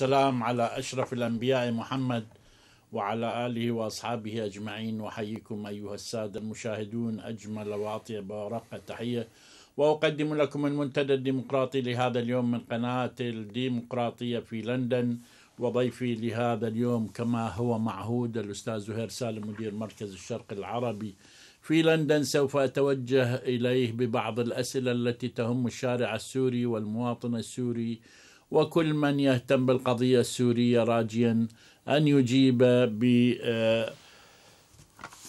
والسلام على أشرف الأنبياء محمد وعلى آله وأصحابه أجمعين وحييكم أيها السادة المشاهدون أجمل وأطيب وأرق التحية وأقدم لكم المنتدى الديمقراطي لهذا اليوم من قناة الديمقراطية في لندن وضيفي لهذا اليوم كما هو معهود الأستاذ زهير سالم مدير مركز الشرق العربي في لندن سوف أتوجه إليه ببعض الأسئلة التي تهم الشارع السوري والمواطن السوري وكل من يهتم بالقضية السورية راجيا أن يجيب ب آه،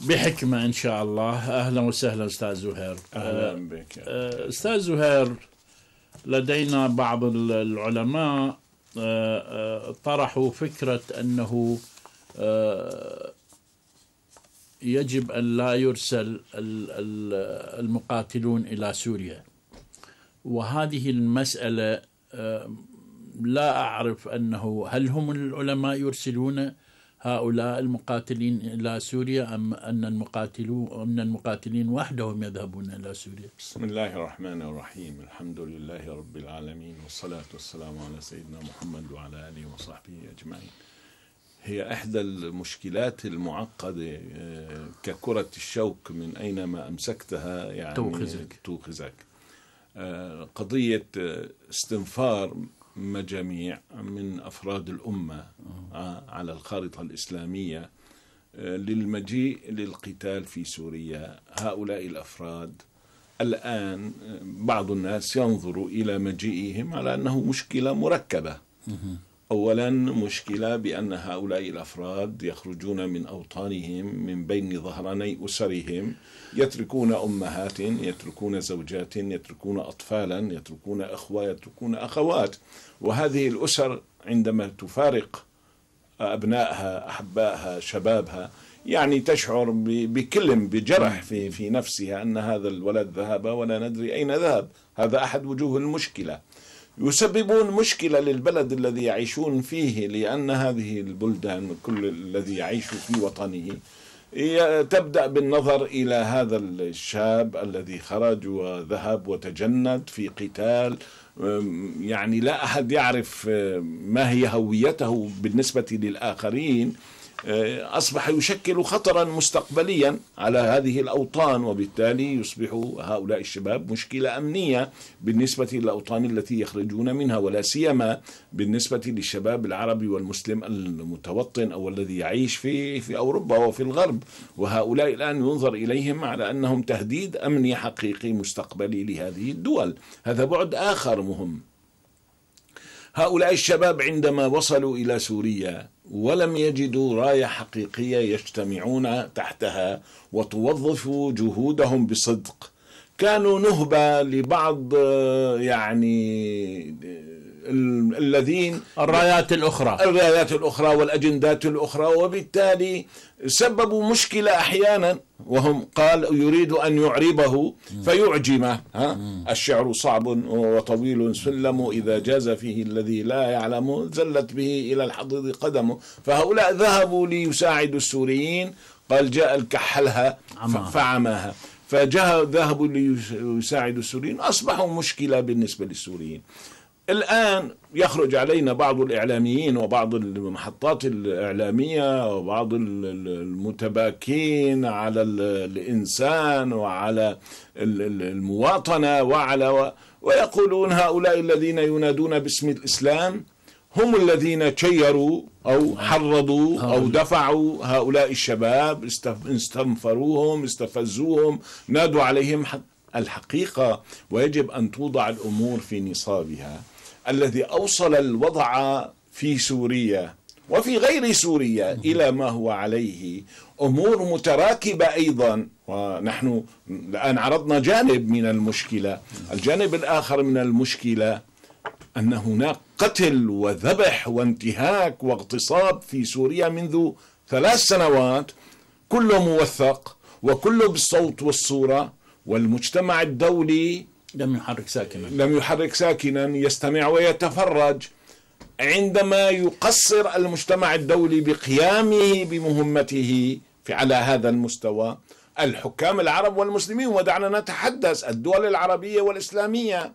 بحكمة إن شاء الله أهلا وسهلا أستاذ زهير أهلا آه، بك آه، أستاذ زهير لدينا بعض العلماء طرحوا فكرة أنه يجب أن لا يرسل المقاتلون إلى سوريا وهذه المسألة لا أعرف أنه هل هم العلماء يرسلون هؤلاء المقاتلين إلى سوريا أم أن المقاتلون أن المقاتلين وحدهم يذهبون إلى سوريا بسم الله الرحمن الرحيم الحمد لله رب العالمين والصلاة والسلام على سيدنا محمد وعلى آله وصحبه أجمعين هي إحدى المشكلات المعقدة آه، ككرة الشوك من أينما أمسكتها يعني توخزك توخزك آه، قضية آه، استنفار مجاميع من أفراد الأمة آه، على الخارطة الإسلامية آه، للمجيء للقتال في سوريا هؤلاء الأفراد الآن آه، بعض الناس ينظر إلى مجيئهم على أنه مشكلة مركبة اولا مشكله بان هؤلاء الافراد يخرجون من اوطانهم من بين ظهراني اسرهم يتركون امهات يتركون زوجات يتركون اطفالا يتركون اخوه يتركون اخوات وهذه الاسر عندما تفارق ابنائها احبائها شبابها يعني تشعر بكلم بجرح في في نفسها ان هذا الولد ذهب ولا ندري اين ذهب هذا احد وجوه المشكله يسببون مشكلة للبلد الذي يعيشون فيه لأن هذه البلدان كل الذي يعيش في وطنه تبدأ بالنظر إلى هذا الشاب الذي خرج وذهب وتجند في قتال يعني لا أحد يعرف آه، ما هي هويته بالنسبة للآخرين آه، أصبح يشكل خطرا مستقبليا على هذه الأوطان وبالتالي يصبح هؤلاء الشباب مشكلة أمنية بالنسبة للأوطان التي يخرجون منها ولا سيما بالنسبة للشباب العربي والمسلم المتوطن أو الذي يعيش في في أوروبا وفي الغرب وهؤلاء الآن ينظر إليهم على أنهم تهديد أمني حقيقي مستقبلي لهذه الدول هذا بعد آخر مهم هؤلاء الشباب عندما وصلوا إلى سوريا ولم يجدوا رايه حقيقيه يجتمعون تحتها وتوظفوا جهودهم بصدق كانوا نهبه لبعض يعني الذين الرايات الاخرى الرايات الاخرى والاجندات الاخرى وبالتالي سببوا مشكلة أحيانا وهم قال يريد أن يعربه فيعجمه ها؟ الشعر صعب وطويل سلم إذا جاز فيه الذي لا يعلم زلت به إلى الحضيض قدمه فهؤلاء ذهبوا ليساعدوا السوريين قال جاء الكحلها فعماها فذهبوا ليساعدوا السوريين أصبحوا مشكلة بالنسبة للسوريين الآن يخرج علينا بعض الإعلاميين وبعض المحطات الإعلامية وبعض المتباكين على الإنسان وعلى المواطنة وعلى ويقولون هؤلاء الذين ينادون باسم الإسلام هم الذين شيروا أو حرضوا أو دفعوا هؤلاء الشباب استنفروهم استفزوهم نادوا عليهم الحقيقة ويجب أن توضع الأمور في نصابها الذي أوصل الوضع في سوريا وفي غير سوريا إلى ما هو عليه أمور متراكبة أيضا ونحن الآن عرضنا جانب من المشكلة الجانب الآخر من المشكلة أن هناك قتل وذبح وانتهاك واغتصاب في سوريا منذ ثلاث سنوات كله موثق وكله بالصوت والصورة والمجتمع الدولي لم يحرك ساكنا لم يحرك ساكنا يستمع ويتفرج عندما يقصر المجتمع الدولي بقيامه بمهمته في على هذا المستوى الحكام العرب والمسلمين ودعنا نتحدث الدول العربية والإسلامية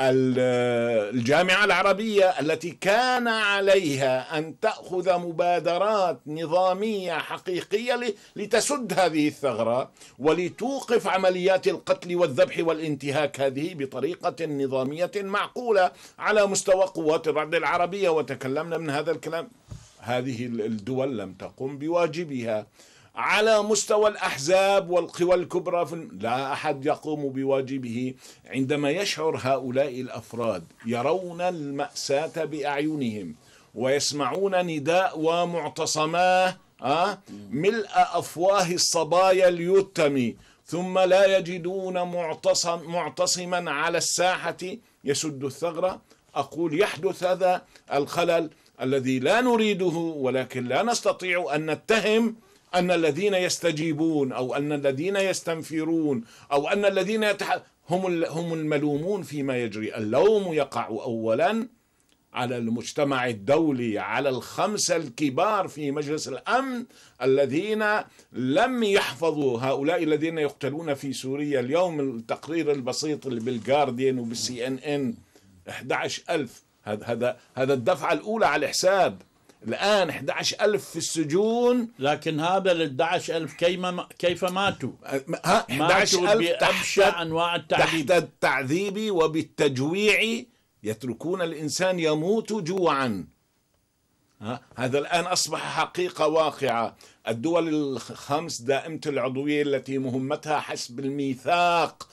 الجامعة العربية التي كان عليها أن تأخذ مبادرات نظامية حقيقية لتسد هذه الثغرة ولتوقف عمليات القتل والذبح والانتهاك هذه بطريقة نظامية معقولة على مستوى قوات الرعد العربية وتكلمنا من هذا الكلام هذه الدول لم تقم بواجبها على مستوى الأحزاب والقوى الكبرى لا أحد يقوم بواجبه عندما يشعر هؤلاء الأفراد يرون المأساة بأعينهم ويسمعون نداء ومعتصماه آه، ملء أفواه الصبايا اليتمي ثم لا يجدون معتصم معتصما على الساحة يسد الثغرة أقول يحدث هذا الخلل الذي لا نريده ولكن لا نستطيع أن نتهم أن الذين يستجيبون أو أن الذين يستنفرون أو أن الذين يتح... هم هم الملومون فيما يجري اللوم يقع أولا على المجتمع الدولي على الخمسة الكبار في مجلس الأمن الذين لم يحفظوا هؤلاء الذين يقتلون في سوريا اليوم التقرير البسيط اللي بالجارديان وبالسي ان ان 11 ألف هذا هذا الدفعة الأولى على الحساب الآن 11000 في السجون لكن هذا ال 11000 كيف كيف ماتوا؟ أه، ها 11000 تحت أنواع التعذيب تحت التعذيب وبالتجويع يتركون الإنسان يموت جوعا هذا الآن أصبح حقيقة واقعة الدول الخمس دائمة العضوية التي مهمتها حسب الميثاق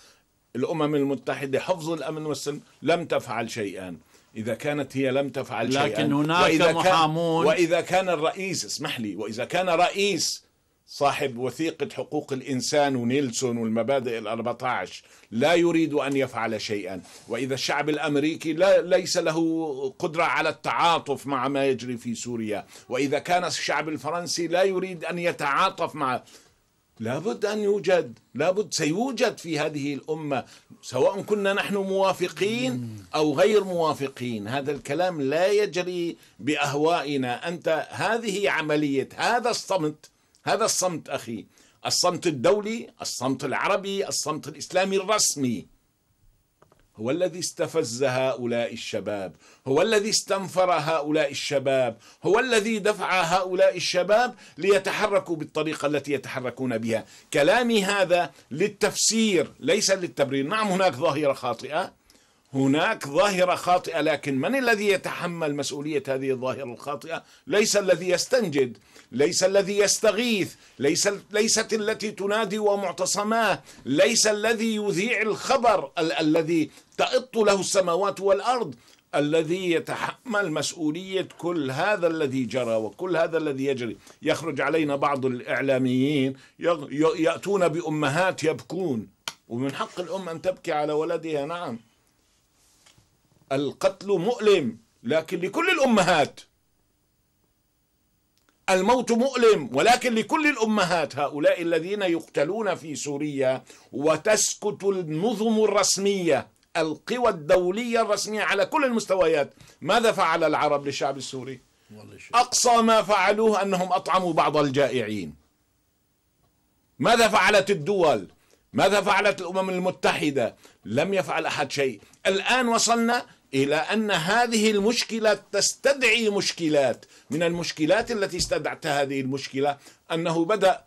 الأمم المتحدة حفظ الأمن والسلم لم تفعل شيئا إذا كانت هي لم تفعل لكن شيئا لكن هناك وإذا محامون كان وإذا كان الرئيس اسمح لي وإذا كان رئيس صاحب وثيقة حقوق الإنسان ونيلسون والمبادئ الأربعة عشر لا يريد أن يفعل شيئا وإذا الشعب الأمريكي لا ليس له قدرة على التعاطف مع ما يجري في سوريا وإذا كان الشعب الفرنسي لا يريد أن يتعاطف مع لابد أن يوجد لابد سيوجد في هذه الأمة سواء كنا نحن موافقين أو غير موافقين هذا الكلام لا يجري بأهوائنا أنت هذه عملية هذا الصمت هذا الصمت أخي الصمت الدولي الصمت العربي الصمت الإسلامي الرسمي هو الذي استفز هؤلاء الشباب هو الذي استنفر هؤلاء الشباب هو الذي دفع هؤلاء الشباب ليتحركوا بالطريقة التي يتحركون بها كلامي هذا للتفسير ليس للتبرير نعم هناك ظاهرة خاطئة هناك ظاهرة خاطئة لكن من الذي يتحمل مسؤولية هذه الظاهرة الخاطئة ليس الذي يستنجد ليس الذي يستغيث ليس ليست التي تنادي ومعتصماه ليس الذي يذيع الخبر ال- الذي تئط له السماوات والأرض الذي يتحمل مسؤولية كل هذا الذي جرى وكل هذا الذي يجري يخرج علينا بعض الإعلاميين يأتون بأمهات يبكون ومن حق الأم أن تبكي على ولدها نعم القتل مؤلم لكن لكل الأمهات الموت مؤلم ولكن لكل الامهات هؤلاء الذين يقتلون في سوريا وتسكت النظم الرسميه القوى الدوليه الرسميه على كل المستويات ماذا فعل العرب للشعب السوري اقصى ما فعلوه انهم اطعموا بعض الجائعين ماذا فعلت الدول ماذا فعلت الامم المتحده لم يفعل احد شيء الان وصلنا الى ان هذه المشكله تستدعي مشكلات من المشكلات التي استدعت هذه المشكله انه بدا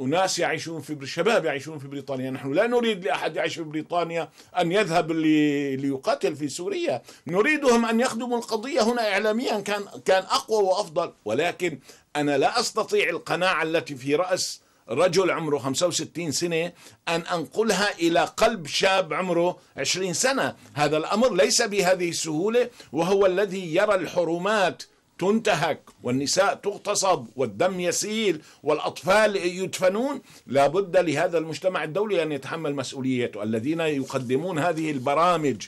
اناس يعيشون في شباب يعيشون في بريطانيا، نحن لا نريد لاحد يعيش في بريطانيا ان يذهب لي... ليقاتل في سوريا، نريدهم ان يخدموا القضيه هنا اعلاميا كان كان اقوى وافضل، ولكن انا لا استطيع القناعه التي في راس رجل عمره 65 سنة أن أنقلها إلى قلب شاب عمره 20 سنة هذا الأمر ليس بهذه السهولة وهو الذي يرى الحرمات تنتهك والنساء تغتصب والدم يسيل والأطفال يدفنون لابد لهذا المجتمع الدولي أن يتحمل مسؤوليته الذين يقدمون هذه البرامج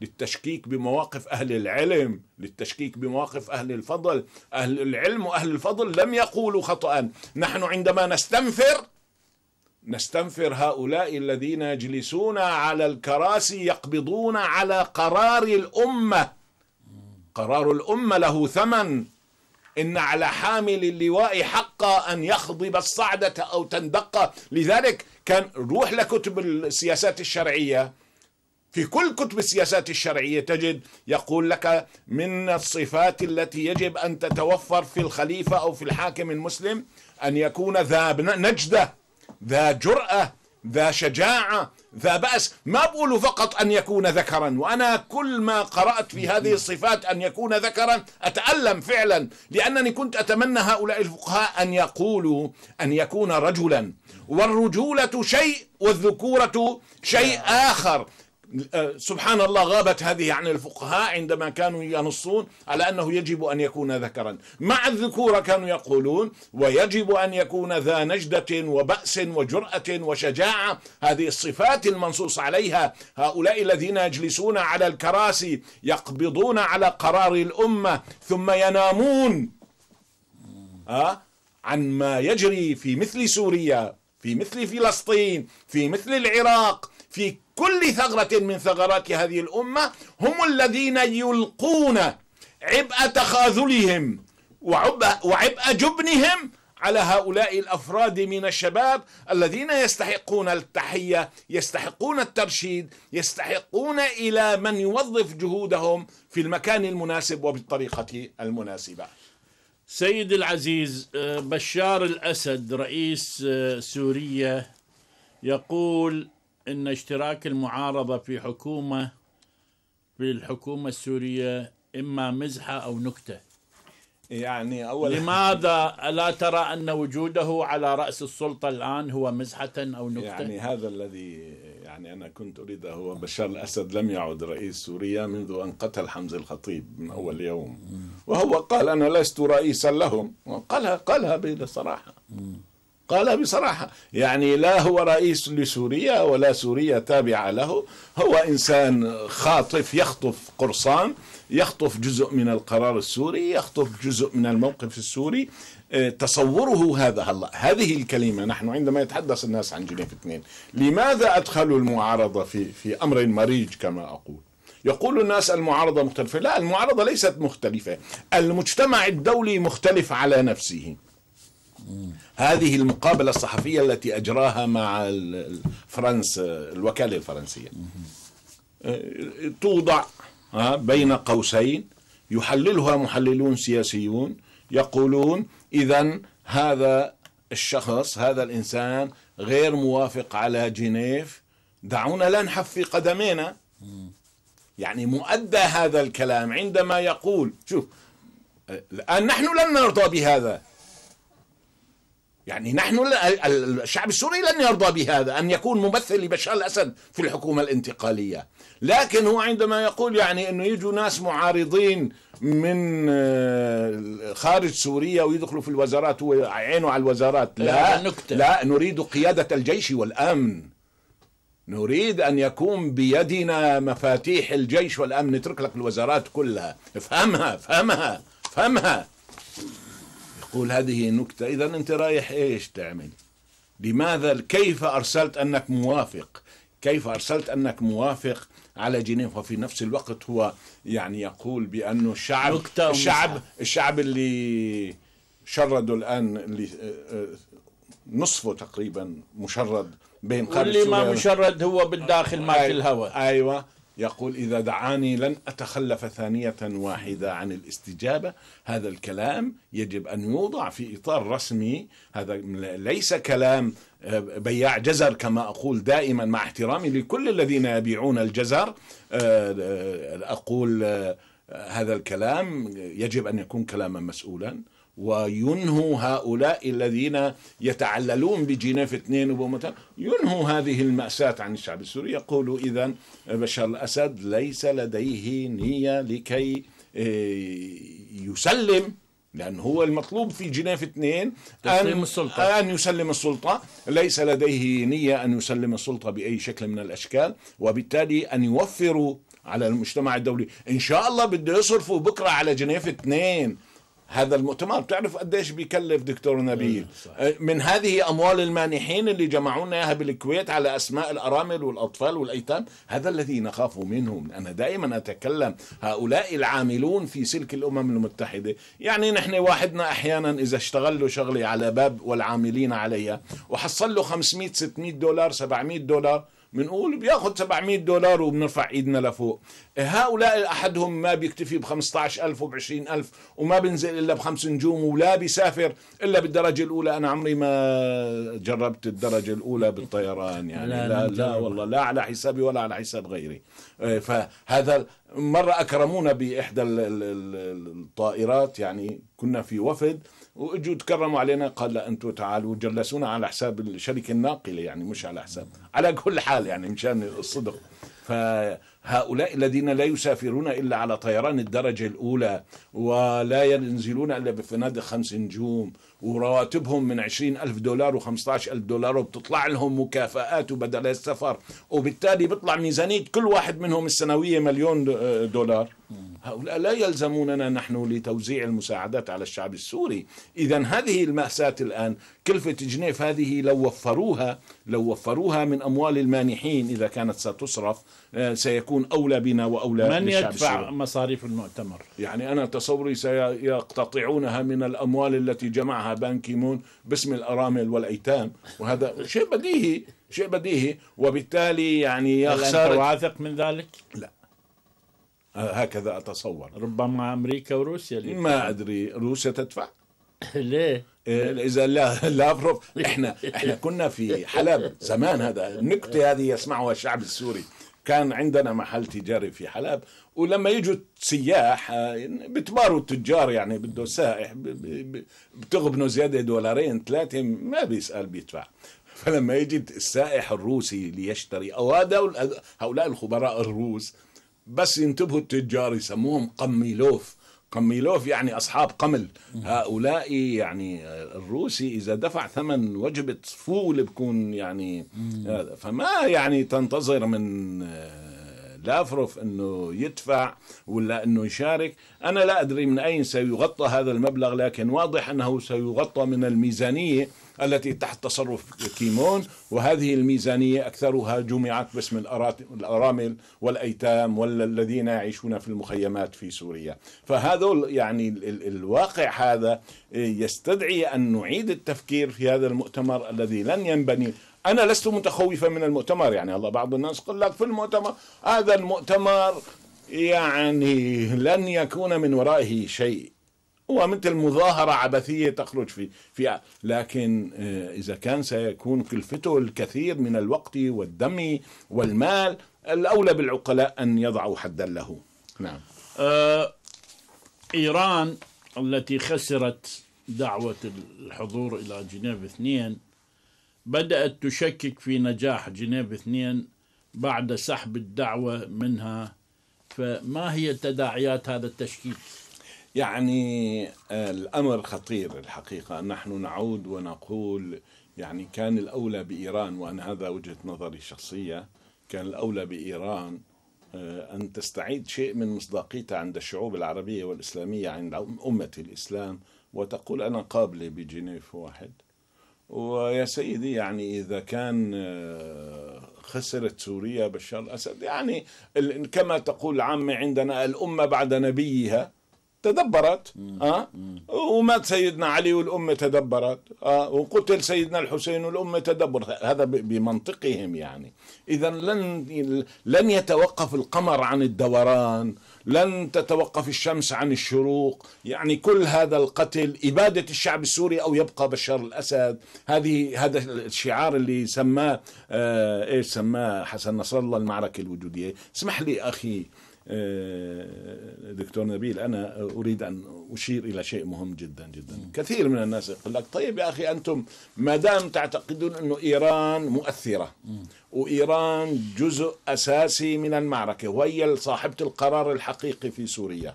للتشكيك بمواقف أهل العلم للتشكيك بمواقف أهل الفضل أهل العلم وأهل الفضل لم يقولوا خطأ نحن عندما نستنفر نستنفر هؤلاء الذين يجلسون على الكراسي يقبضون على قرار الأمة قرار الأمة له ثمن إن على حامل اللواء حقا أن يخضب الصعدة أو تندق لذلك كان روح لكتب السياسات الشرعية في كل كتب السياسات الشرعية تجد يقول لك من الصفات التي يجب أن تتوفر في الخليفة أو في الحاكم المسلم أن يكون ذا نجدة ذا جرأة ذا شجاعة ذا بأس ما بقول فقط أن يكون ذكرا وأنا كل ما قرأت في هذه الصفات أن يكون ذكرا أتألم فعلا لأنني كنت أتمنى هؤلاء الفقهاء أن يقولوا أن يكون رجلا والرجولة شيء والذكورة شيء نعم. آخر آه، سبحان الله غابت هذه عن الفقهاء عندما كانوا ينصون على انه يجب ان يكون ذكرا، مع الذكوره كانوا يقولون ويجب ان يكون ذا نجده وبأس وجرأه وشجاعه، هذه الصفات المنصوص عليها، هؤلاء الذين يجلسون على الكراسي يقبضون على قرار الامه ثم ينامون آه، عن ما يجري في مثل سوريا، في مثل فلسطين، في مثل العراق، في كل ثغرة من ثغرات هذه الأمة هم الذين يلقون عبء تخاذلهم وعبء جبنهم على هؤلاء الافراد من الشباب الذين يستحقون التحيه، يستحقون الترشيد، يستحقون الى من يوظف جهودهم في المكان المناسب وبالطريقه المناسبه. سيد العزيز آه، بشار الاسد رئيس آه، سوريا يقول ان اشتراك المعارضه في حكومه في الحكومه السوريه اما مزحه او نكته يعني اول لماذا لا ترى ان وجوده على راس السلطه الان هو مزحه او نكته؟ يعني هذا الذي يعني انا كنت اريده هو بشار الاسد لم يعد رئيس سوريا منذ ان قتل حمزه الخطيب من اول يوم وهو قال انا لست رئيسا لهم قالها قالها بصراحه قال بصراحة يعني لا هو رئيس لسوريا ولا سوريا تابعة له هو إنسان خاطف يخطف قرصان يخطف جزء من القرار السوري يخطف جزء من الموقف السوري آه، تصوره هذا هلا هذه الكلمة نحن عندما يتحدث الناس عن جنيف اثنين لماذا أدخلوا المعارضة في في أمر مريج كما أقول يقول الناس المعارضة مختلفة لا المعارضة ليست مختلفة المجتمع الدولي مختلف على نفسه هذه المقابلة الصحفية التي أجراها مع فرنس الوكالة الفرنسية أه، توضع بين قوسين يحللها محللون سياسيون يقولون إذا هذا الشخص هذا الإنسان غير موافق على جنيف دعونا لا نحف في قدمينا يعني مؤدى هذا الكلام عندما يقول شوف أه، الآن نحن لن نرضى بهذا يعني نحن الشعب السوري لن يرضى بهذا أن يكون ممثل لبشار الأسد في الحكومة الانتقالية لكن هو عندما يقول يعني أنه يجوا ناس معارضين من آه، خارج سوريا ويدخلوا في الوزارات ويعينوا على الوزارات لا لا نريد قيادة الجيش والأمن نريد أن يكون بيدنا مفاتيح الجيش والأمن نترك لك الوزارات كلها افهمها افهمها افهمها أقول هذه نكتة إذا أنت رايح إيش تعمل لماذا كيف أرسلت أنك موافق كيف أرسلت أنك موافق على جنيف وفي نفس الوقت هو يعني يقول بأنه الشعب الشعب الشعب اللي شردوا الآن اللي آه، آه، نصفه تقريبا مشرد بين واللي ما مشرد هو بالداخل ما في أيوة، الهواء أيوة يقول إذا دعاني لن أتخلف ثانية واحدة عن الاستجابة هذا الكلام يجب أن يوضع في إطار رسمي هذا ليس كلام آه، بياع جزر كما أقول دائما مع احترامي لكل الذين يبيعون الجزر آه، آه، أقول هذا الكلام يجب أن يكون كلاما مسؤولا وينهوا هؤلاء الذين يتعللون بجنيف اثنين وبومتان ينهوا هذه المأساة عن الشعب السوري يقول إذا بشار الأسد ليس لديه نية لكي آه، يسلم لأن هو المطلوب في جنيف اثنين أن, السلطة. أن يسلم السلطة ليس لديه نية أن يسلم السلطة بأي شكل من الأشكال وبالتالي أن يوفروا على المجتمع الدولي إن شاء الله بده يصرفوا بكرة على جنيف اثنين هذا المؤتمر بتعرف قديش بيكلف دكتور نبيل إيه، أه، من هذه أموال المانحين اللي جمعونا إياها بالكويت على أسماء الأرامل والأطفال والأيتام هذا الذي نخاف منه أنا دائما أتكلم هؤلاء العاملون في سلك الأمم المتحدة يعني نحن واحدنا أحيانا إذا اشتغل له شغلة على باب والعاملين عليها وحصل له 500 600 دولار 700 دولار بنقول بياخذ 700 دولار وبنرفع ايدنا لفوق هؤلاء احدهم ما بيكتفي ب 15000 وب 20000 وما بينزل الا بخمس نجوم ولا بيسافر الا بالدرجه الاولى انا عمري ما جربت الدرجه الاولى بالطيران يعني لا لا, لا, لا والله لا على حسابي ولا على حساب غيري فهذا مره اكرمونا باحدى الطائرات يعني كنا في وفد واجوا تكرموا علينا قال لا انتم تعالوا جلسونا على حساب الشركه الناقله يعني مش على حساب على كل حال يعني مشان الصدق فهؤلاء الذين لا يسافرون الا على طيران الدرجه الاولى ولا ينزلون الا بفنادق خمس نجوم ورواتبهم من عشرين ألف دولار و15 ألف دولار وبتطلع لهم مكافآت وبدل السفر وبالتالي بيطلع ميزانية كل واحد منهم السنوية مليون دولار هؤلاء لا يلزموننا نحن لتوزيع المساعدات على الشعب السوري إذا هذه المأساة الآن كلفة جنيف هذه لو وفروها لو وفروها من أموال المانحين إذا كانت ستصرف آه، سيكون أولى بنا وأولى من يدفع السوري. مصاريف المؤتمر يعني أنا تصوري سيقتطعونها من الأموال التي جمعها بانكيمون باسم الأرامل والأيتام وهذا شيء بديهي شيء بديهي وبالتالي يعني يخسر أنت واثق من ذلك؟ لا هكذا أتصور ربما أمريكا وروسيا اللي ما أدري روسيا تدفع ليه؟ اذا لا لافروف احنا احنا كنا في حلب زمان هذا النكته هذه يسمعها الشعب السوري كان عندنا محل تجاري في حلب ولما يجوا سياح آه، بتباروا التجار يعني بده سائح بتغبنه زياده دولارين ثلاثه ما بيسال بيدفع فلما يجي السائح الروسي ليشتري او هؤلاء الخبراء الروس بس ينتبهوا التجار يسموهم قميلوف قميلوف يعني أصحاب قمل هؤلاء يعني الروسي إذا دفع ثمن وجبة فول بكون يعني آه، فما يعني تنتظر من آه، لافروف انه يدفع ولا انه يشارك انا لا ادري من اين سيغطى هذا المبلغ لكن واضح انه سيغطى من الميزانيه التي تحت تصرف كيمون وهذه الميزانية أكثرها جمعت باسم الأرامل والأيتام والذين يعيشون في المخيمات في سوريا فهذا يعني الواقع هذا يستدعي أن نعيد التفكير في هذا المؤتمر الذي لن ينبني انا لست متخوفا من المؤتمر يعني الله بعض الناس يقول لك في المؤتمر هذا المؤتمر يعني لن يكون من ورائه شيء هو مثل مظاهرة عبثية تخرج في في لكن آه، إذا كان سيكون كلفته الكثير من الوقت والدم والمال الأولى بالعقلاء أن يضعوا حدا له نعم آه إيران التي خسرت دعوة الحضور إلى جنيف اثنين بدأت تشكك في نجاح جنيف اثنين بعد سحب الدعوة منها فما هي تداعيات هذا التشكيك؟ يعني آه، الأمر خطير الحقيقة نحن نعود ونقول يعني كان الأولى بإيران وأنا هذا وجهة نظري الشخصية كان الأولى بإيران آه، أن تستعيد شيء من مصداقيتها عند الشعوب العربية والإسلامية عند أمة الإسلام وتقول أنا قابلة بجنيف واحد ويا سيدي يعني إذا كان آه، خسرت سوريا بشار الأسد يعني كما تقول العامه عندنا الأمة بعد نبيها تدبرت أه؟ ومات سيدنا علي والأمة تدبرت أه؟ وقتل سيدنا الحسين والأمة تدبرت هذا بمنطقهم يعني إذا لن لن يتوقف القمر عن الدوران لن تتوقف الشمس عن الشروق يعني كل هذا القتل إبادة الشعب السوري أو يبقى بشار الأسد هذه هذا الشعار اللي سماه آه إيش سماه حسن نصر الله المعركة الوجودية اسمح لي أخي آه، دكتور نبيل أنا أريد أن أشير إلى شيء مهم جدا جدا كثير من الناس يقول لك طيب يا أخي أنتم ما دام تعتقدون أن إيران مؤثرة وإيران جزء أساسي من المعركة وهي صاحبة القرار الحقيقي في سوريا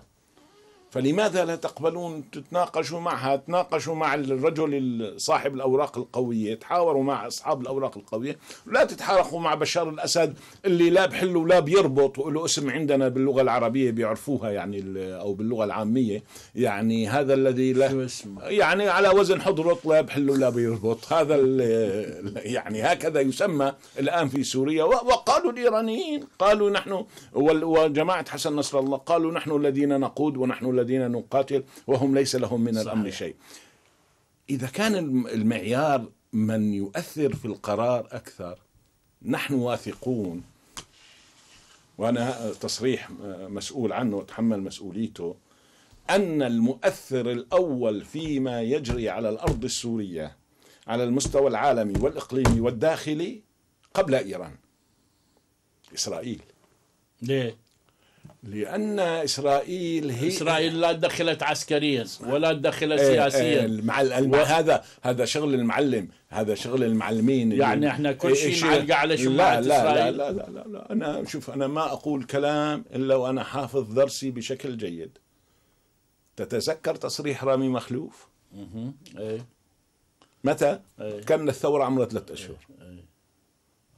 فلماذا لا تقبلون تتناقشوا معها تناقشوا مع الرجل صاحب الأوراق القوية تحاوروا مع أصحاب الأوراق القوية لا تتحارقوا مع بشار الأسد اللي لا بحل ولا بيربط وله اسم عندنا باللغة العربية بيعرفوها يعني أو باللغة العامية يعني هذا الذي لا يعني على وزن حضرط لا بحل ولا بيربط هذا يعني هكذا يسمى الآن في سوريا وقالوا الإيرانيين قالوا نحن وجماعة حسن نصر الله قالوا نحن الذين نقود ونحن الذين الذين نقاتل وهم ليس لهم من صحيح. الامر شيء. اذا كان المعيار من يؤثر في القرار اكثر نحن واثقون وانا تصريح آه، مسؤول عنه وتحمل مسؤوليته ان المؤثر الاول فيما يجري على الارض السوريه على المستوى العالمي والاقليمي والداخلي قبل ايران اسرائيل ليه؟ لأن إسرائيل هي إسرائيل لا دخلت عسكريا ولا دخلت إيه، إيه، سياسيا ايه مع و... هذا هذا شغل المعلم هذا شغل المعلمين يعني احنا كل إيه، شيء معلقة على شماعة لا لا إسرائيل لا لا, لا لا لا أنا شوف أنا ما أقول كلام إلا وأنا حافظ درسي بشكل جيد تتذكر تصريح رامي مخلوف ايه متى ايه كان الثورة عمرها ثلاثة أشهر ايه ايه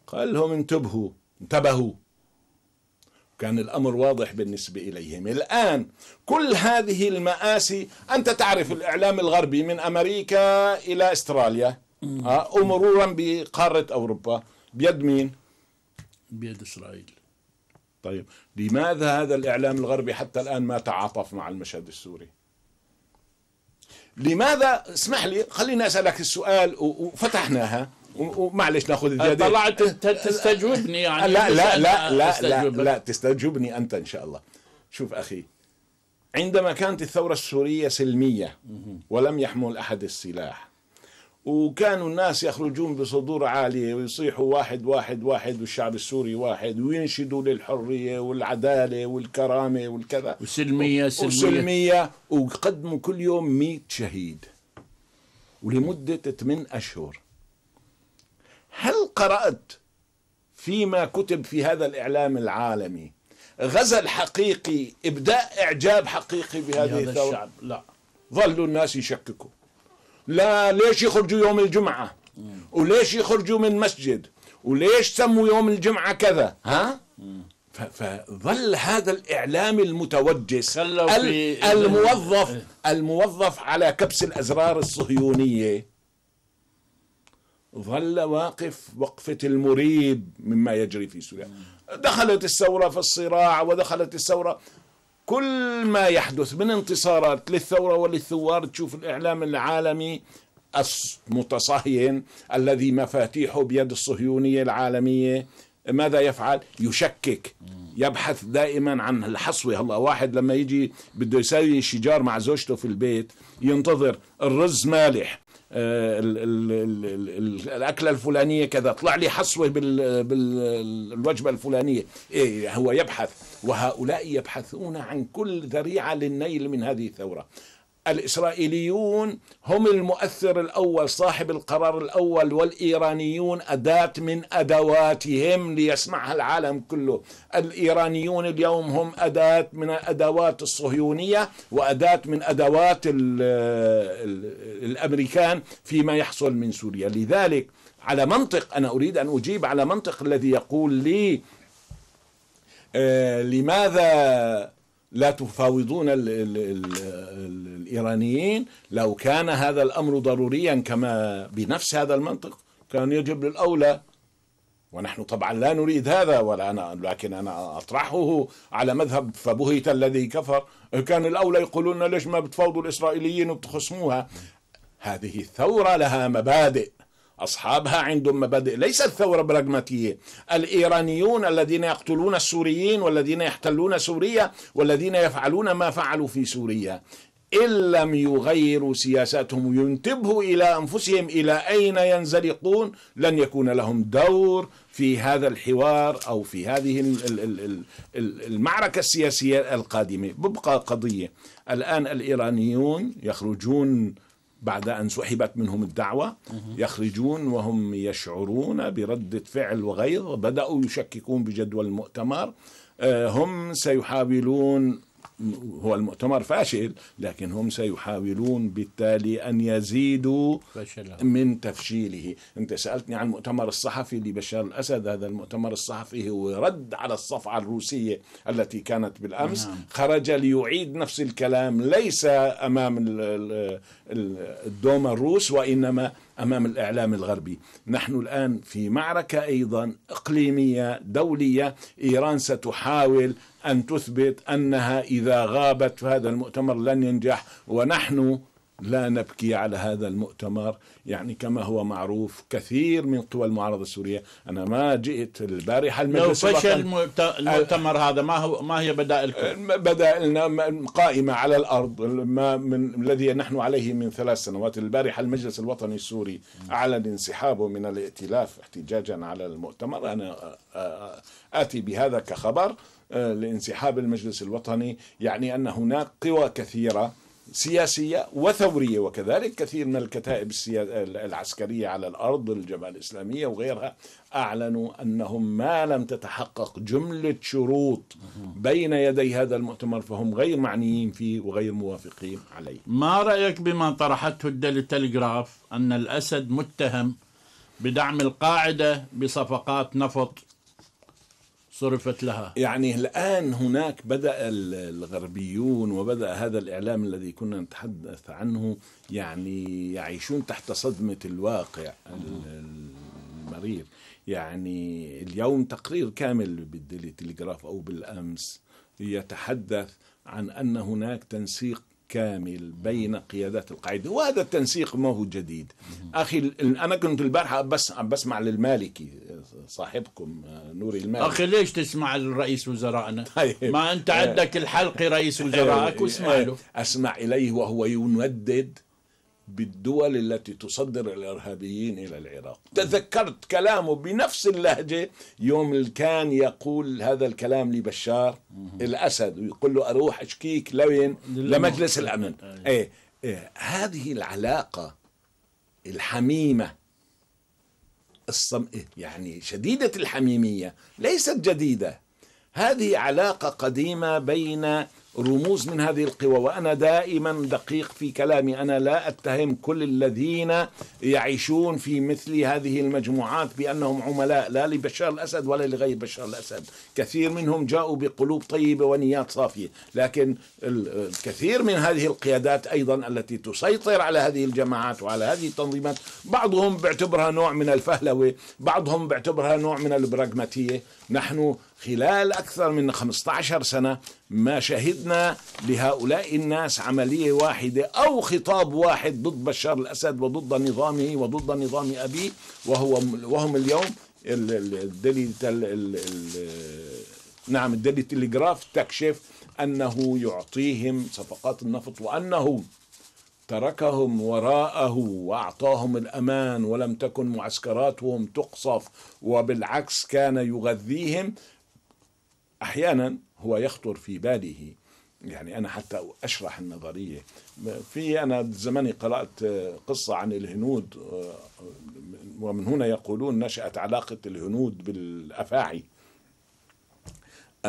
قال لهم انتبهوا انتبهوا كان الأمر واضح بالنسبة إليهم الآن كل هذه المآسي أنت تعرف الإعلام الغربي من أمريكا إلى أستراليا ومرورا آه، بقارة أوروبا بيد مين؟ بيد إسرائيل طيب لماذا هذا الإعلام الغربي حتى الآن ما تعاطف مع المشهد السوري؟ لماذا اسمح لي خليني أسألك السؤال وفتحناها ومعلش ناخذ أه، الجديد طلعت تستجوبني يعني لا لا لا لا لا, لا تستجوبني انت ان شاء الله شوف اخي عندما كانت الثورة السورية سلمية ولم يحمل أحد السلاح وكانوا الناس يخرجون بصدور عالية ويصيحوا واحد واحد واحد والشعب السوري واحد وينشدوا للحرية والعدالة والكرامة والكذا وسلمية سلمية وسلمية وقدموا كل يوم 100 شهيد ولمدة 8 أشهر هل قرأت فيما كتب في هذا الإعلام العالمي غزل حقيقي إبداء إعجاب حقيقي بهذه الثورة الشعب لا ظلوا الناس يشككوا لا ليش يخرجوا يوم الجمعة وليش يخرجوا من مسجد وليش سموا يوم الجمعة كذا ها فظل هذا الإعلام المتوجس الموظف إيه. الموظف على كبس الأزرار الصهيونية ظل واقف وقفة المريب مما يجري في سوريا دخلت الثورة في الصراع ودخلت الثورة كل ما يحدث من انتصارات للثورة وللثوار تشوف الإعلام العالمي المتصهين الذي مفاتيحه بيد الصهيونية العالمية ماذا يفعل يشكك يبحث دائما عن الحصوة هلا واحد لما يجي بده يسوي شجار مع زوجته في البيت ينتظر الرز مالح آه، الاكله الفلانيه كذا طلع لي حصوه بالوجبه الفلانيه إيه هو يبحث وهؤلاء يبحثون عن كل ذريعه للنيل من هذه الثوره الإسرائيليون هم المؤثر الأول صاحب القرار الأول والإيرانيون أداة من أدواتهم ليسمعها العالم كله الإيرانيون اليوم هم أداة من أدوات الصهيونية وأداة من أدوات الأمريكان فيما يحصل من سوريا لذلك على منطق أنا أريد أن أجيب على منطق الذي يقول لي آه لماذا لا تفاوضون الـ الـ الـ الإيرانيين لو كان هذا الأمر ضروريا كما بنفس هذا المنطق كان يجب للأولى ونحن طبعا لا نريد هذا ولا أنا لكن أنا أطرحه على مذهب فبهت الذي كفر كان الأولى يقولون ليش ما بتفاوضوا الإسرائيليين وبتخصموها هذه الثورة لها مبادئ أصحابها عندهم مبادئ ليست ثورة براغماتية الإيرانيون الذين يقتلون السوريين والذين يحتلون سوريا والذين يفعلون ما فعلوا في سوريا إن لم يغيروا سياساتهم وينتبهوا إلى أنفسهم إلى أين ينزلقون لن يكون لهم دور في هذا الحوار أو في هذه المعركة السياسية القادمة ببقى قضية الآن الإيرانيون يخرجون بعد أن سحبت منهم الدعوة يخرجون وهم يشعرون بردة فعل وغيظ بدأوا يشككون بجدوى المؤتمر آه، هم سيحاولون هو المؤتمر فاشل لكن هم سيحاولون بالتالي أن يزيدوا فشله. من تفشيله أنت سألتني عن المؤتمر الصحفي لبشار الأسد هذا المؤتمر الصحفي هو رد على الصفعة الروسية التي كانت بالأمس نعم. خرج ليعيد نفس الكلام ليس أمام الدوما الروس وإنما أمام الإعلام الغربي نحن الآن في معركة أيضا إقليمية دولية إيران ستحاول أن تثبت أنها إذا غابت في هذا المؤتمر لن ينجح ونحن لا نبكي على هذا المؤتمر يعني كما هو معروف كثير من قوى المعارضه السوريه انا ما جئت البارحه المجلس لو فشل المؤتمر هذا ما هو ما هي بدائلكم؟ بدائلنا قائمه على الارض ما من الذي نحن عليه من ثلاث سنوات البارحه المجلس الوطني السوري اعلن انسحابه من الائتلاف احتجاجا على المؤتمر انا اتي بهذا كخبر آه، لانسحاب المجلس الوطني يعني ان هناك قوى كثيره سياسية وثورية وكذلك كثير من الكتائب العسكرية على الأرض الجبهة الإسلامية وغيرها أعلنوا أنهم ما لم تتحقق جملة شروط بين يدي هذا المؤتمر فهم غير معنيين فيه وغير موافقين عليه ما رأيك بما طرحته الديلي تلغراف أن الأسد متهم بدعم القاعدة بصفقات نفط صرفت لها يعني الآن هناك بدأ الغربيون وبدأ هذا الإعلام الذي كنا نتحدث عنه يعني يعيشون تحت صدمة الواقع المرير يعني اليوم تقرير كامل بالديلي تليغراف أو بالأمس يتحدث عن أن هناك تنسيق كامل بين قيادات القاعدة وهذا التنسيق ما هو جديد أخي أنا كنت البارحة بس عم بسمع للمالكي صاحبكم آه، نوري المال اخي ليش تسمع الرئيس وزرائنا طيب. ما انت عندك الحلقه رئيس وزرائك واسمع له اسمع اليه وهو يندد بالدول التي تصدر الارهابيين الى العراق تذكرت كلامه بنفس اللهجه يوم كان يقول هذا الكلام لبشار الاسد ويقول له اروح اشكيك لوين لمجلس الامن ايه, إيه. هذه العلاقه الحميمه الصم... يعني شديدة الحميمية ليست جديدة هذه علاقة قديمة بين رموز من هذه القوى وأنا دائما دقيق في كلامي أنا لا أتهم كل الذين يعيشون في مثل هذه المجموعات بأنهم عملاء لا لبشار الأسد ولا لغير بشار الأسد كثير منهم جاءوا بقلوب طيبة ونيات صافية لكن الكثير من هذه القيادات أيضا التي تسيطر على هذه الجماعات وعلى هذه التنظيمات بعضهم بيعتبرها نوع من الفهلوة بعضهم بيعتبرها نوع من البراغماتية نحن خلال أكثر من 15 سنة ما شهدنا لهؤلاء الناس عملية واحدة أو خطاب واحد ضد بشار الأسد وضد نظامه وضد نظام أبيه وهو وهم اليوم الدليل نعم الدليل تلغراف تكشف أنه يعطيهم صفقات النفط وأنه تركهم وراءه واعطاهم الامان ولم تكن معسكراتهم تقصف وبالعكس كان يغذيهم احيانا هو يخطر في باله يعني انا حتى اشرح النظريه في انا زماني قرات قصه عن الهنود ومن هنا يقولون نشات علاقه الهنود بالافاعي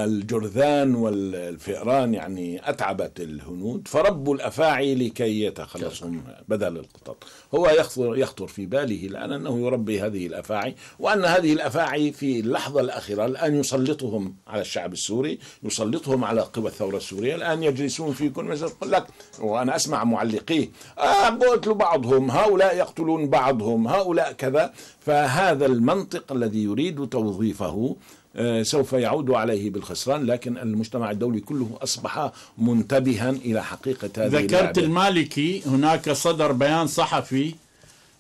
الجرذان والفئران يعني أتعبت الهنود فربوا الأفاعي لكي يتخلصوا بدل القطط هو يخطر, يخطر في باله الآن أنه يربي هذه الأفاعي وأن هذه الأفاعي في اللحظة الأخيرة الآن يسلطهم على الشعب السوري يسلطهم على قوى الثورة السورية الآن يجلسون في كل مجلس يقول لك وأنا أسمع معلقيه آه قتلوا بعضهم هؤلاء يقتلون بعضهم هؤلاء كذا فهذا المنطق الذي يريد توظيفه آه، سوف يعود عليه بالخسران لكن المجتمع الدولي كله أصبح منتبها إلى حقيقة هذه ذكرت اللعبة. المالكي هناك صدر بيان صحفي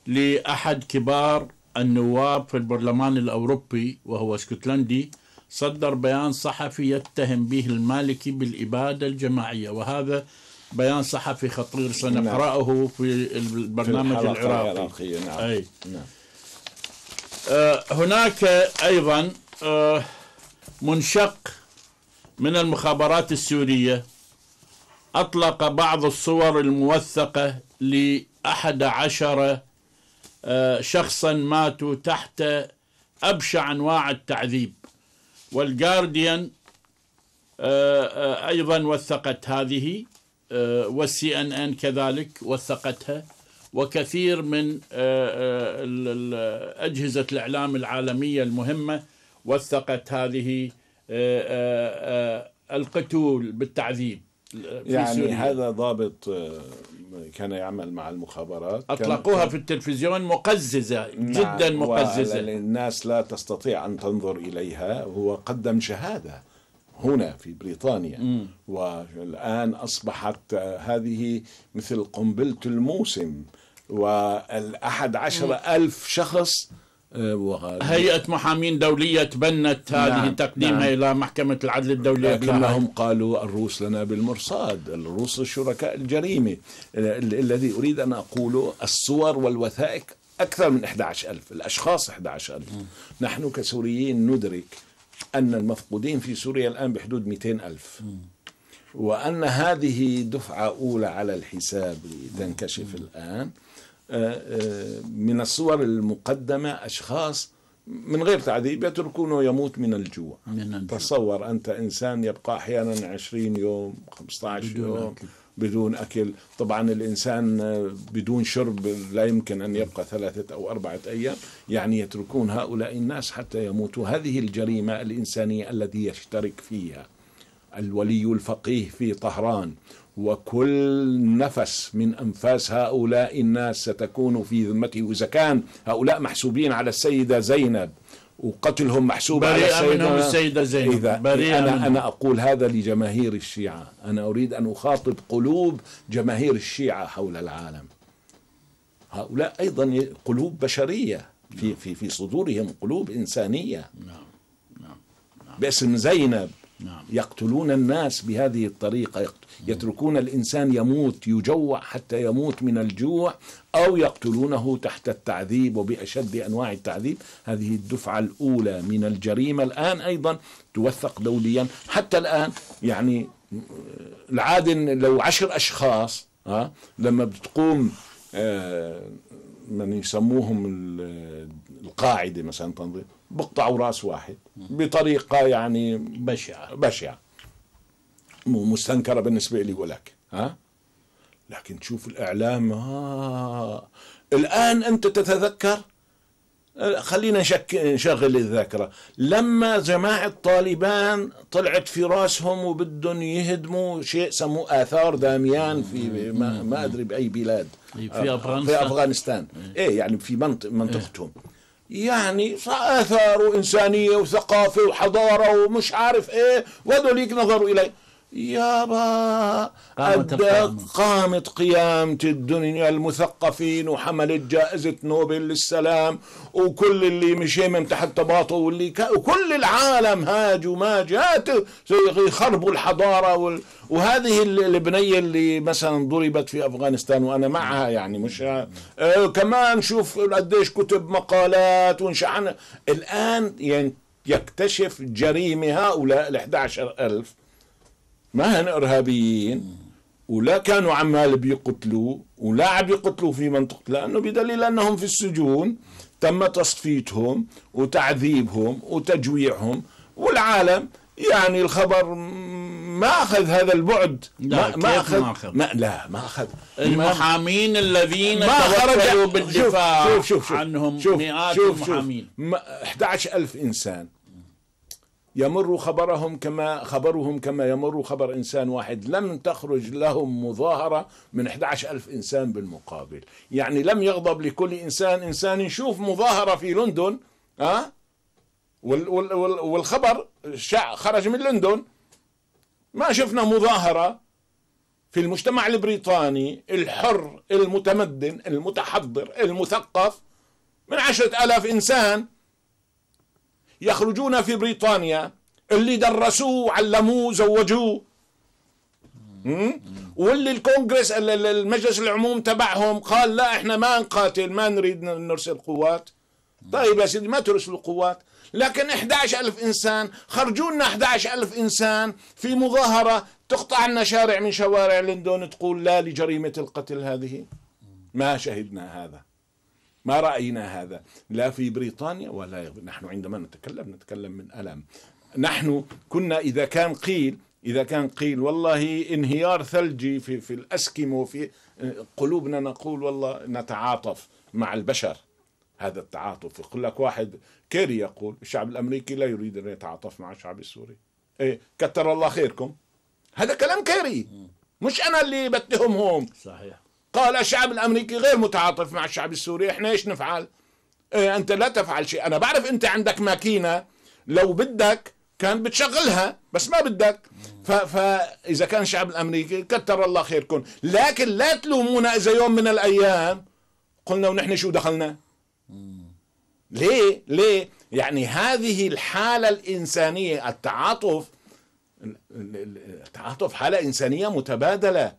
لأحد كبار النواب في البرلمان الأوروبي وهو اسكتلندي صدر بيان صحفي يتهم به المالكي بالإبادة الجماعية وهذا بيان صحفي خطير نعم. سنقرأه في البرنامج في العراقي, العراقي. نعم. أي. نعم. آه، هناك أيضا آه، منشق من المخابرات السورية أطلق بعض الصور الموثقة لأحد عشر آه، شخصا ماتوا تحت أبشع أنواع التعذيب والجارديان آه، أيضا وثقت هذه والسي ان ان كذلك وثقتها وكثير من أجهزة الإعلام العالمية المهمة وثقت هذه آه، آه، آه، القتول بالتعذيب يعني سوريا. هذا ضابط كان يعمل مع المخابرات اطلقوها في التلفزيون مقززه نعم، جدا مقززه الناس لا تستطيع ان تنظر اليها هو قدم شهاده هنا في بريطانيا م. والان اصبحت هذه مثل قنبله الموسم والأحد عشر ألف شخص وهذا هيئة محامين دولية تبنت نعم، هذه نعم تقديمها نعم إلى محكمة العدل الدولية لكنهم قالوا الروس لنا بالمرصاد الروس الشركاء الجريمة الذي أريد أن أقوله الصور والوثائق أكثر من 11000 الأشخاص 11000 ألف نحن كسوريين ندرك أن المفقودين في سوريا الآن بحدود 200000 ألف وأن هذه دفعة أولى على الحساب تنكشف الآن آه، آه، من الصور المقدمة أشخاص من غير تعذيب يتركونه يموت من الجوع من الجوع. تصور أنت إنسان يبقى أحيانا 20 يوم 15 بدون يوم أكل. بدون أكل طبعا الإنسان آه، بدون شرب لا يمكن أن يبقى ثلاثة أو أربعة أيام يعني يتركون هؤلاء الناس حتى يموتوا هذه الجريمة الإنسانية التي يشترك فيها الولي الفقيه في طهران وكل نفس من أنفاس هؤلاء الناس ستكون في ذمته وإذا كان هؤلاء محسوبين على السيدة زينب وقتلهم محسوب على السيدة, السيدة زينب إذا أنا, منهم. أنا أقول هذا لجماهير الشيعة أنا أريد أن أخاطب قلوب جماهير الشيعة حول العالم هؤلاء أيضا قلوب بشرية في, في, في صدورهم قلوب إنسانية نعم. نعم. نعم. باسم زينب نعم. يقتلون الناس بهذه الطريقة يتركون الإنسان يموت يجوع حتى يموت من الجوع أو يقتلونه تحت التعذيب وبأشد أنواع التعذيب هذه الدفعة الأولى من الجريمة الآن أيضا توثق دوليا حتى الآن يعني العادن لو عشر أشخاص لما بتقوم آه، من يسموهم القاعدة مثلا تنظيم بقطعوا راس واحد بطريقة يعني بشعة بشعة مستنكرة بالنسبة لي ولك ها لكن تشوف الإعلام ها الآن أنت تتذكر خلينا نشك نشغل الذاكره لما جماعه طالبان طلعت في راسهم وبدهم يهدموا شيء سموه اثار داميان في ما, ما ادري باي بلاد في آه، افغانستان في افغانستان ايه يعني في منطق منطقتهم يعني اثار وانسانيه وثقافه وحضاره ومش عارف ايه وهذول نظروا اليه يابا قامت قيامة الدنيا المثقفين وحملت جائزة نوبل للسلام وكل اللي مشي من تحت طباطه واللي ك... وكل العالم هاج وما جات يخربوا الحضارة وال... وهذه البنية اللي مثلا ضربت في أفغانستان وأنا معها يعني مش آه كمان شوف قديش كتب مقالات ونشعن الآن يعني يكتشف جريمة هؤلاء ال 11000 ما هن إرهابيين ولا كانوا عمال بيقتلوا ولا عم بيقتلوا في منطقة لأنه بدليل أنهم في السجون تم تصفيتهم وتعذيبهم وتجويعهم والعالم يعني الخبر ما اخذ هذا البعد لا ما, كيف اخذ ما اخذ ما لا ما اخذ المحامين الذين ما توكلوا بالدفاع شوف شوف شوف عنهم شوف مئات شوف المحامين شوف 11000 انسان يمر خبرهم كما خبرهم كما يمر خبر إنسان واحد لم تخرج لهم مظاهرة من 11 ألف إنسان بالمقابل يعني لم يغضب لكل إنسان إنسان يشوف مظاهرة في لندن أه؟ والخبر خرج من لندن ما شفنا مظاهرة في المجتمع البريطاني الحر المتمدن المتحضر المثقف من عشرة ألاف إنسان يخرجون في بريطانيا اللي درسوه علموه زوجوه واللي الكونغرس المجلس العموم تبعهم قال لا احنا ما نقاتل ما نريد نرسل قوات طيب يا سيدي ما ترسلوا قوات لكن 11000 إنسان خرجوا لنا 11000 إنسان في مظاهرة تقطع لنا شارع من شوارع لندن تقول لا لجريمة القتل هذه ما شهدنا هذا ما رأينا هذا لا في بريطانيا ولا نحن عندما نتكلم نتكلم من ألم نحن كنا إذا كان قيل إذا كان قيل والله انهيار ثلجي في في الأسكيمو في آه، قلوبنا نقول والله نتعاطف مع البشر هذا التعاطف يقول لك واحد كيري يقول الشعب الأمريكي لا يريد أن يتعاطف مع الشعب السوري إيه كتر الله خيركم هذا كلام كيري مش أنا اللي بتهمهم صحيح قال الشعب الامريكي غير متعاطف مع الشعب السوري احنا ايش نفعل إيه انت لا تفعل شيء انا بعرف انت عندك ماكينه لو بدك كان بتشغلها بس ما بدك فاذا كان الشعب الامريكي كتر الله خيركم لكن لا تلومونا اذا يوم من الايام قلنا ونحن شو دخلنا ليه ليه يعني هذه الحالة الإنسانية التعاطف التعاطف حالة إنسانية متبادلة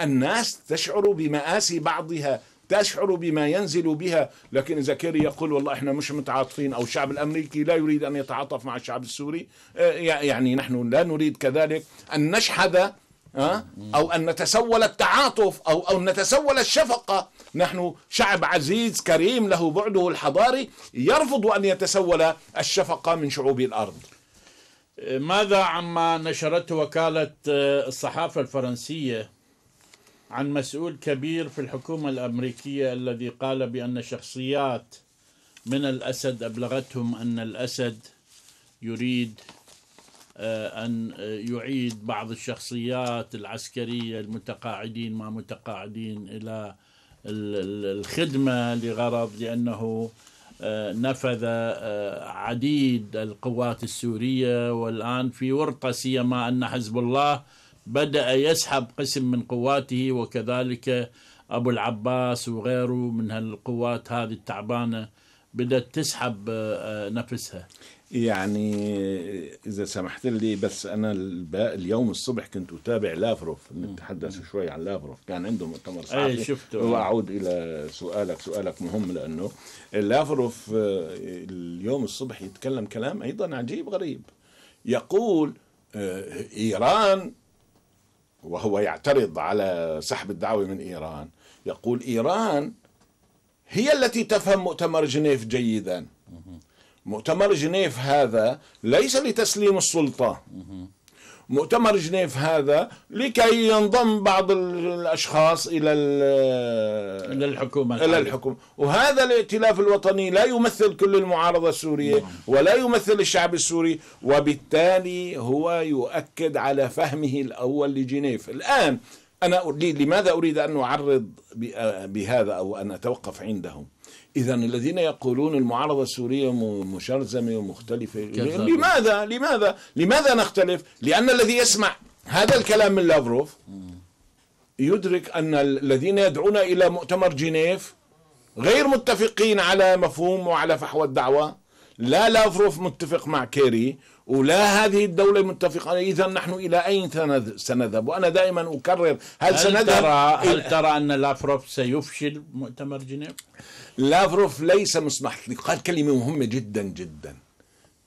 الناس تشعر بمآسي بعضها تشعر بما ينزل بها لكن إذا كيري يقول والله إحنا مش متعاطفين أو الشعب الأمريكي لا يريد أن يتعاطف مع الشعب السوري آه، يعني نحن لا نريد كذلك أن نشحذ آه، أو أن نتسول التعاطف أو أو نتسول الشفقة نحن شعب عزيز كريم له بعده الحضاري يرفض أن يتسول الشفقة من شعوب الأرض آه، ماذا عما نشرته وكالة الصحافة الفرنسية عن مسؤول كبير في الحكومة الأمريكية الذي قال بأن شخصيات من الأسد أبلغتهم أن الأسد يريد آه، أن آه، يعيد بعض الشخصيات العسكرية المتقاعدين ما متقاعدين إلى الخدمة لغرض لأنه آه، نفذ عديد القوات السورية والآن في ورطة سيما أن حزب الله بدأ يسحب قسم من قواته وكذلك أبو العباس وغيره من هالقوات هذه التعبانة بدأت تسحب آه، آه، نفسها يعني إذا سمحت لي بس أنا اليوم الصبح كنت أتابع لافروف نتحدث شوي عن لافروف كان عنده مؤتمر صحفي شفته وأعود إلى سؤالك سؤالك مهم لأنه لافروف آه، اليوم الصبح يتكلم كلام أيضا عجيب غريب يقول إيران وهو يعترض على سحب الدعوة من إيران يقول إيران هي التي تفهم مؤتمر جنيف جيدا مؤتمر جنيف هذا ليس لتسليم السلطة مؤتمر جنيف هذا لكي ينضم بعض الاشخاص الى الى الحكومه الى الحكومه وهذا الائتلاف الوطني لا يمثل كل المعارضه السوريه نعم. ولا يمثل الشعب السوري وبالتالي هو يؤكد على فهمه الاول لجنيف الان انا لماذا اريد ان اعرض بهذا او ان اتوقف عنده إذا الذين يقولون المعارضة السورية مشرزمة ومختلفة لماذا لماذا لماذا نختلف لأن الذي يسمع هذا الكلام من لافروف يدرك أن الذين يدعون إلى مؤتمر جنيف غير متفقين على مفهوم وعلى فحوى الدعوة لا لافروف متفق مع كيري ولا هذه الدولة متفقة إذا نحن إلى أين سنذهب وأنا دائما أكرر هل, هل سنذهب ترى هل ترى أن لافروف سيفشل مؤتمر جنيف؟ لافروف ليس مسمح لي قال كلمة مهمة جدا جدا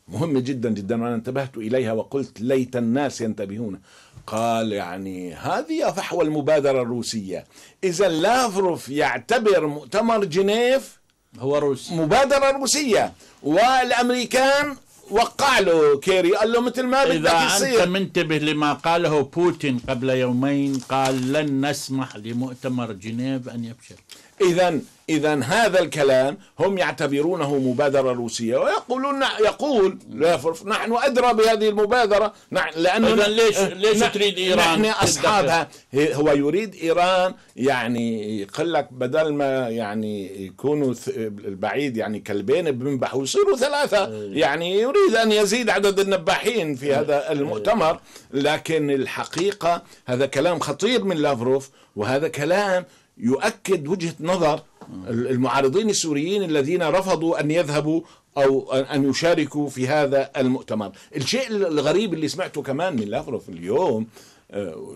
مهمة جدا جدا وأنا انتبهت إليها وقلت ليت الناس ينتبهون قال يعني هذه فحوى المبادرة الروسية إذا لافروف يعتبر مؤتمر جنيف هو روسي مبادرة روسية والأمريكان وقع له كيري قال له مثل ما بدك يصير إذا أنت منتبه لما قاله بوتين قبل يومين قال لن نسمح لمؤتمر جنيف أن يفشل إذا إذا هذا الكلام هم يعتبرونه مبادرة روسية ويقولون يقول لافروف نحن أدرى بهذه المبادرة لأنه إذا ليش ليش تريد إيران نحن أصحابها هو يريد إيران يعني يقول لك بدل ما يعني يكونوا البعيد يعني كلبين بينبحوا يصيروا ثلاثة إيه. يعني يريد أن يزيد عدد النباحين في إيه. هذا إيه. المؤتمر لكن الحقيقة هذا كلام خطير من لافروف وهذا كلام يؤكد وجهة نظر المعارضين السوريين الذين رفضوا أن يذهبوا أو أن يشاركوا في هذا المؤتمر الشيء الغريب اللي سمعته كمان من لافروف اليوم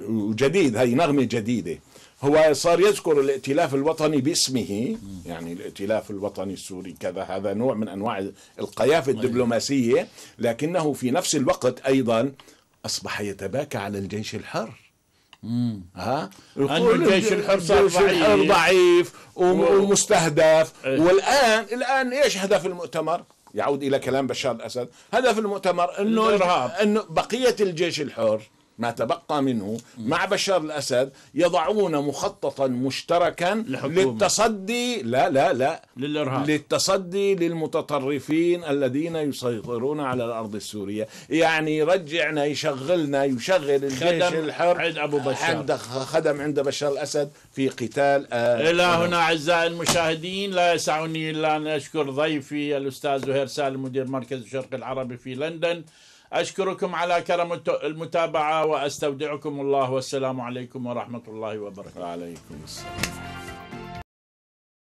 وجديد آه، هي نغمة جديدة هو صار يذكر الائتلاف الوطني باسمه يعني الائتلاف الوطني السوري كذا هذا نوع من انواع القيافه أيوة. الدبلوماسيه لكنه في نفس الوقت ايضا اصبح يتباكى على الجيش الحر ها أن الجيش الحر صار ضعيف ومستهدف ايه. والان الان ايش هدف المؤتمر؟ يعود الى كلام بشار الاسد، هدف المؤتمر انه انه بقيه الجيش الحر ما تبقى منه مع بشار الأسد يضعون مخططا مشتركا لحكومة. للتصدي لا لا لا للإرهاب للتصدي للمتطرفين الذين يسيطرون على الأرض السورية يعني يرجعنا يشغلنا يشغل الجيش خدم الحر عند أبو بشار عند خدم عند بشار الأسد في قتال آه إلى آه، هنا أعزائي المشاهدين لا يسعني إلا أن أشكر ضيفي الأستاذ زهير سالم مدير مركز الشرق العربي في لندن أشكركم على كرم المتابعة وأستودعكم الله والسلام عليكم ورحمة الله وبركاته عليكم السلام